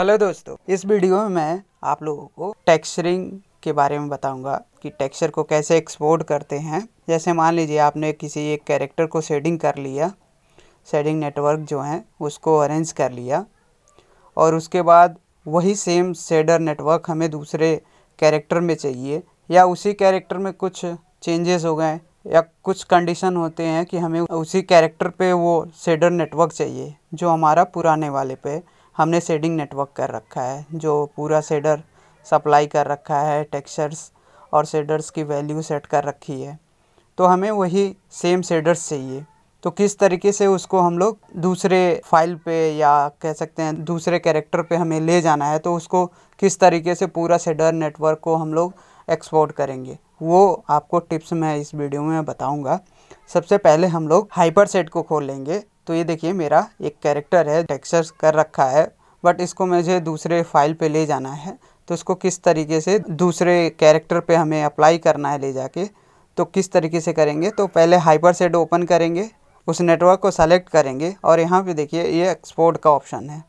hello दोस्तों इस video में मैं आप लोगों को टेक्सचरिंग के बारे में बताऊंगा कि टेक्सचर को कैसे एक्सपोर्ट करते हैं जैसे मान लीजिए आपने किसी एक कैरेक्टर को शेडिंग कर लिया शेडिंग नेटवर्क जो है उसको अरेंज कर लिया और उसके बाद वही सेम शेडर नेटवर्क हमें दूसरे कैरेक्टर में चाहिए या उसी कैरेक्टर में कुछ चेंजेस हो गए या कुछ कंडीशन होते हैं कि हमें उसी कैरेक्टर पे वो शेडर नेटवर्क चाहिए जो हमारा पुराने वाले पे हमने सेडिंग नेटवर्क कर रखा है जो पूरा सेडर सप्लाई कर रखा है टेक्सचर्स और सेडर्स की वैल्यू सेट कर रखी है तो हमें वही सेम सेडर्स चाहिए तो किस तरीके से उसको हम लोग दूसरे फाइल पे या कह सकते हैं दूसरे कैरेक्टर पे हमें ले जाना है तो उसको किस तरीके से पूरा सेडर नेटवर्क को हम लोग एक्सपोर्ट करेंगे वो आपको टिप्स मैं इस वीडियो में बताऊंगा सबसे पहले हम लोग हाइपर सेट को खोल लेंगे तो ये देखिए मेरा एक कैरेक्टर है टेक्सचर कर रखा है बट इसको मुझे दूसरे फाइल पे ले जाना है तो इसको किस तरीके से दूसरे कैरेक्टर पे हमें अप्लाई करना है ले जाके तो किस तरीके से करेंगे तो पहले हाइपर सेट ओपन करेंगे उस नेटवर्क को सेलेक्ट करेंगे और यहाँ पे देखिए ये एक्सपोर्ट का ऑप्शन है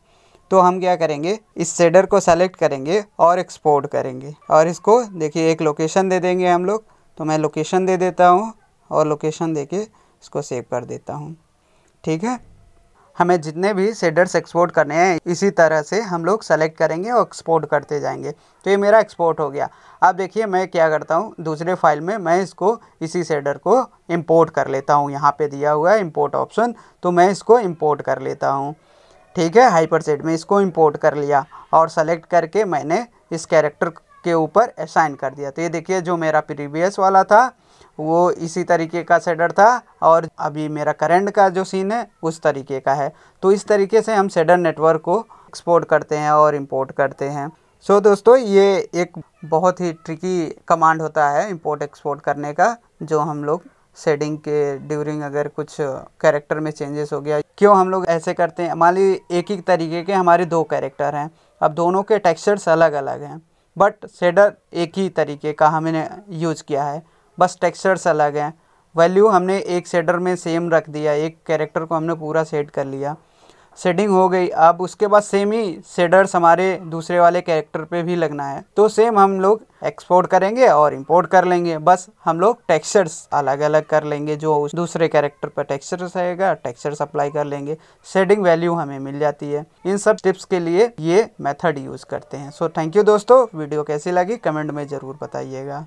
तो हम क्या करेंगे इस सेडर को सेलेक्ट करेंगे और एक्सपोर्ट करेंगे और इसको देखिए एक लोकेशन दे देंगे हम लोग तो मैं लोकेशन दे देता हूँ और लोकेशन दे के इसको सेव कर देता हूँ ठीक है हमें जितने भी सेडर्स एक्सपोर्ट करने हैं इसी तरह से हम लोग सेलेक्ट करेंगे और एक्सपोर्ट करते जाएंगे तो ये मेरा एक्सपोर्ट हो गया अब देखिए मैं क्या करता हूँ दूसरे फाइल में मैं इसको इसी सेडर को इंपोर्ट कर लेता हूँ यहाँ पे दिया हुआ है इम्पोर्ट ऑप्शन तो मैं इसको इम्पोर्ट कर लेता हूँ ठीक है हाइपर सेट में इसको इम्पोर्ट कर लिया और सेलेक्ट करके मैंने इस कैरेक्टर के ऊपर असाइन कर दिया तो ये देखिए जो मेरा प्रीवियस वाला था वो इसी तरीके का शेडर था और अभी मेरा करेंट का जो सीन है उस तरीके का है तो इस तरीके से हम शेडर नेटवर्क को एक्सपोर्ट करते हैं और इम्पोर्ट करते हैं सो so, दोस्तों ये एक बहुत ही ट्रिकी कमांड होता है इंपोर्ट एक्सपोर्ट करने का जो हम लोग सेडिंग के ड्यूरिंग अगर कुछ कैरेक्टर में चेंजेस हो गया क्यों हम लोग ऐसे करते हैं मान लीजिए एक ही तरीके के हमारे दो कैरेक्टर हैं अब दोनों के टेक्सचर्स अलग अलग हैं बट सेडर एक ही तरीके का हमने यूज़ किया है बस टेक्सचर्स अलग हैं वैल्यू हमने एक सेडर में सेम रख दिया एक कैरेक्टर को हमने पूरा सेट कर लिया सेटिंग हो गई अब उसके बाद सेम ही सेडर्स हमारे दूसरे वाले कैरेक्टर पे भी लगना है तो सेम हम लोग एक्सपोर्ट करेंगे और इंपोर्ट कर लेंगे बस हम लोग टेक्सचर्स अलग अलग कर लेंगे जो उस दूसरे कैरेक्टर पर टेक्सचर्स रहेगा टेक्सचर्स अप्लाई कर लेंगे सेडिंग वैल्यू हमें मिल जाती है इन सब टिप्स के लिए ये मेथड यूज़ करते हैं सो थैंक यू दोस्तों वीडियो कैसी लगी कमेंट में ज़रूर बताइएगा